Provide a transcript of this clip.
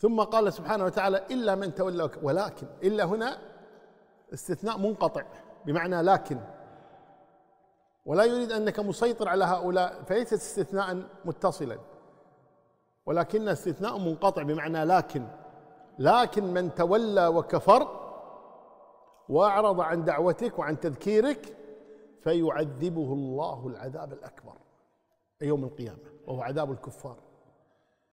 ثم قال سبحانه وتعالى إلا من تولى ولكن إلا هنا استثناء منقطع بمعنى لكن ولا يريد أنك مسيطر على هؤلاء فليست استثناء متصلا ولكن استثناء منقطع بمعنى لكن لكن من تولى وكفر وأعرض عن دعوتك وعن تذكيرك فيعذبه الله العذاب الأكبر يوم القيامة وهو عذاب الكفار